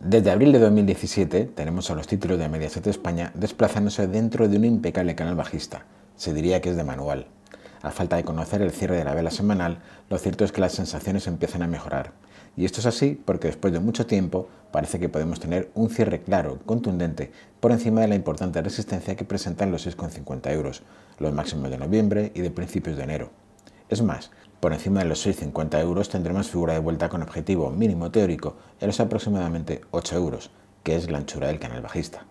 Desde abril de 2017 tenemos a los títulos de Mediaset España desplazándose dentro de un impecable canal bajista. Se diría que es de manual. A falta de conocer el cierre de la vela semanal, lo cierto es que las sensaciones empiezan a mejorar. Y esto es así porque después de mucho tiempo parece que podemos tener un cierre claro, contundente, por encima de la importante resistencia que presentan los 6,50 euros, los máximos de noviembre y de principios de enero. Es más, por encima de los 6,50 euros tendremos figura de vuelta con objetivo mínimo teórico en los aproximadamente 8 euros, que es la anchura del canal bajista.